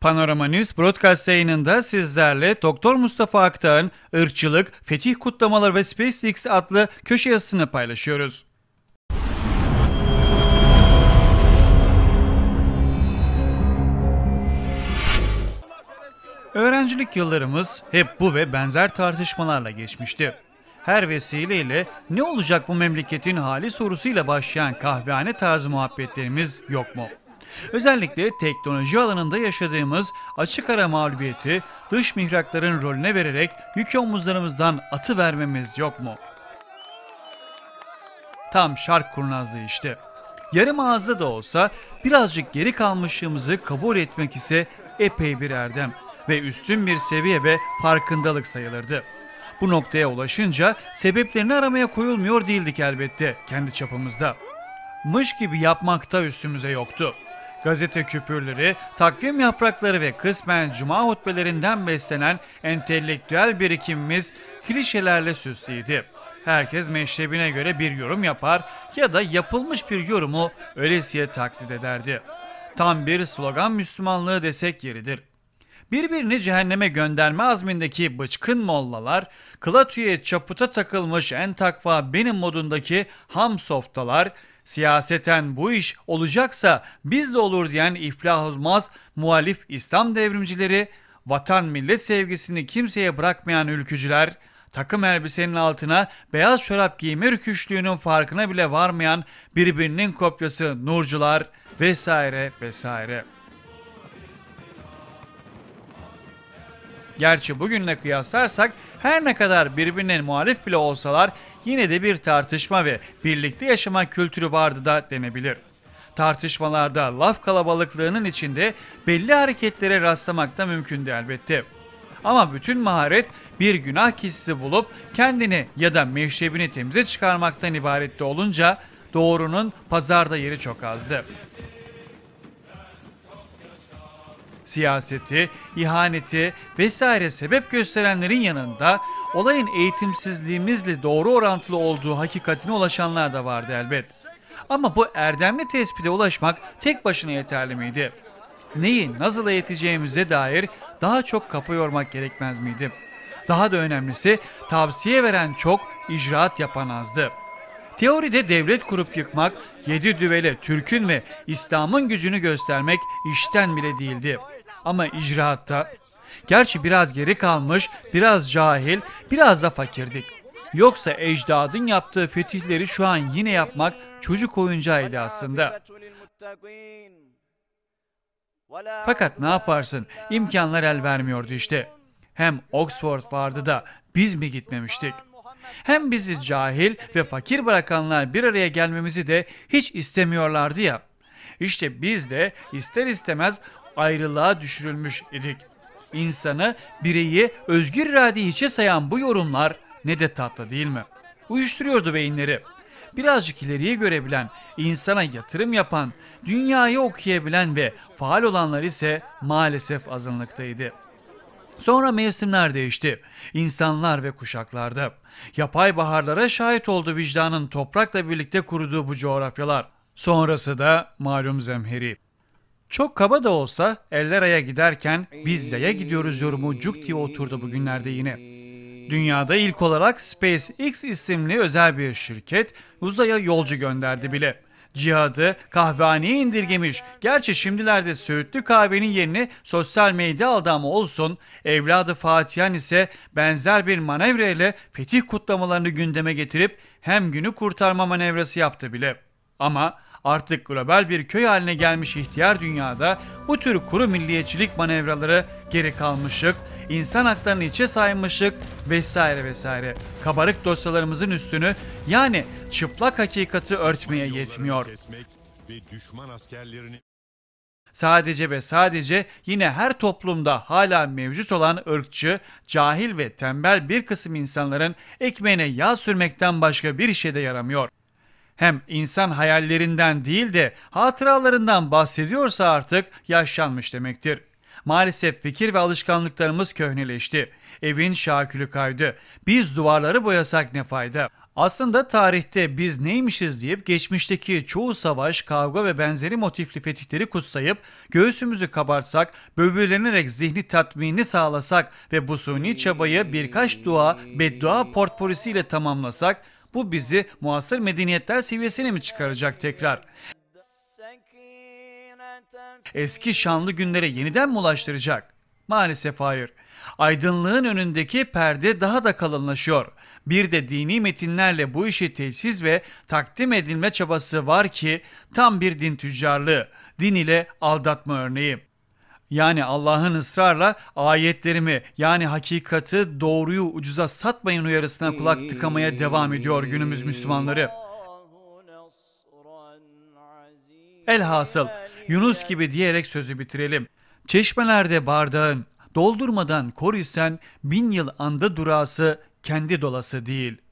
Panorama News Broadcast yayınında sizlerle Doktor Mustafa Aktağ'ın ırkçılık, fetih kutlamaları ve SpaceX adlı köşe yazısını paylaşıyoruz. Öğrencilik yıllarımız hep bu ve benzer tartışmalarla geçmişti. Her vesileyle ne olacak bu memleketin hali sorusuyla başlayan kahvehane tarzı muhabbetlerimiz yok mu? Özellikle teknoloji alanında yaşadığımız açık ara mağlubiyeti dış mihrakların rolüne vererek yük omuzlarımızdan atı vermemiz yok mu? Tam şark kurnazlığı işte. Yarım ağızda da olsa birazcık geri kalmışlığımızı kabul etmek ise epey bir erdem ve üstün bir seviye ve farkındalık sayılırdı. Bu noktaya ulaşınca sebeplerini aramaya koyulmuyor değildik elbette kendi çapımızda. Mış gibi yapmakta üstümüze yoktu. Gazete küpürleri, takvim yaprakları ve kısmen cuma hutbelerinden beslenen entelektüel birikimimiz klişelerle süslüydü. Herkes meşrebine göre bir yorum yapar ya da yapılmış bir yorumu ölesiye taklit ederdi. Tam bir slogan Müslümanlığı desek yeridir. Birbirini cehenneme gönderme azmindeki bıçkın mollalar, klatüye çaputa takılmış en takva benim modundaki ham softalar, Siyaseten bu iş olacaksa biz de olur diyen iflah olmaz muhalif İslam devrimcileri, vatan millet sevgisini kimseye bırakmayan ülkücüler, takım elbisenin altına beyaz çorap giyme rüküşlüğünün farkına bile varmayan birbirinin kopyası nurcular vesaire vesaire. Gerçi bugünle kıyaslarsak her ne kadar birbirine muhalif bile olsalar yine de bir tartışma ve birlikte yaşama kültürü vardı da denebilir. Tartışmalarda laf kalabalıklığının içinde belli hareketlere rastlamak da mümkündü elbette. Ama bütün maharet bir günah kesisi bulup kendini ya da meşrebini temize çıkarmaktan ibaretti olunca doğrunun pazarda yeri çok azdı siyaseti, ihaneti vesaire sebep gösterenlerin yanında olayın eğitimsizliğimizle doğru orantılı olduğu hakikatine ulaşanlar da vardı elbet. Ama bu erdemli tespite ulaşmak tek başına yeterli miydi? Neyi nasıl eğiteceğimize dair daha çok kafa yormak gerekmez miydi? Daha da önemlisi tavsiye veren çok, icraat yapan azdı.'' Teoride devlet kurup yıkmak, yedi düvele Türk'ün ve İslam'ın gücünü göstermek işten bile değildi. Ama icraatta, gerçi biraz geri kalmış, biraz cahil, biraz da fakirdik. Yoksa ecdadın yaptığı fetihleri şu an yine yapmak çocuk oyuncağıydı aslında. Fakat ne yaparsın? imkanlar el vermiyordu işte. Hem Oxford vardı da biz mi gitmemiştik? Hem bizi cahil ve fakir bırakanlar bir araya gelmemizi de hiç istemiyorlardı ya. İşte biz de ister istemez ayrılığa düşürülmüş idik. İnsanı, bireyi özgür iradeyi hiçe sayan bu yorumlar ne de tatlı değil mi? Uyuşturuyordu beyinleri. Birazcık ileriye görebilen, insana yatırım yapan, dünyayı okuyabilen ve faal olanlar ise maalesef azınlıktaydı. Sonra mevsimler değişti. İnsanlar ve kuşaklarda. Yapay baharlara şahit oldu vicdanın toprakla birlikte kuruduğu bu coğrafyalar. Sonrası da malum zemheri. Çok kaba da olsa Ellera'ya giderken biz yaya gidiyoruz yorumu cuk diye oturdu bugünlerde yine. Dünyada ilk olarak SpaceX isimli özel bir şirket uzaya yolcu gönderdi bile. Cihadı kahvehaneye indirgemiş. Gerçi şimdilerde Söğütlü kahvenin yerini sosyal medya adamı olsun, evladı Fatihan ise benzer bir manevra fetih kutlamalarını gündeme getirip hem günü kurtarma manevrası yaptı bile. Ama artık global bir köy haline gelmiş ihtiyar dünyada bu tür kuru milliyetçilik manevraları geri kalmışlık, insan haklarını içe saymışlık vesaire vesaire. Kabarık dosyalarımızın üstünü yani çıplak hakikati örtmeye yetmiyor. Sadece ve sadece yine her toplumda hala mevcut olan ırkçı, cahil ve tembel bir kısım insanların ekmeğine yağ sürmekten başka bir işe de yaramıyor hem insan hayallerinden değil de hatıralarından bahsediyorsa artık yaşlanmış demektir. Maalesef fikir ve alışkanlıklarımız köhneleşti. Evin şakülü kaydı. Biz duvarları boyasak ne fayda? Aslında tarihte biz neymişiz deyip geçmişteki çoğu savaş, kavga ve benzeri motifli fetihleri kutsayıp göğsümüzü kabartsak, böbürlenerek zihni tatmini sağlasak ve bu suni çabayı birkaç dua, beddua portporisiyle tamamlasak bu bizi muasır medeniyetler seviyesine mi çıkaracak tekrar? eski şanlı günlere yeniden mi ulaştıracak? Maalesef hayır. Aydınlığın önündeki perde daha da kalınlaşıyor. Bir de dini metinlerle bu işi tesis ve takdim edilme çabası var ki tam bir din tüccarlığı, din ile aldatma örneği. Yani Allah'ın ısrarla ayetlerimi yani hakikati doğruyu ucuza satmayın uyarısına kulak tıkamaya devam ediyor günümüz Müslümanları. Elhasıl Yunus gibi diyerek sözü bitirelim. Çeşmelerde bardağın doldurmadan kor isen bin yıl anda durası kendi dolası değil.''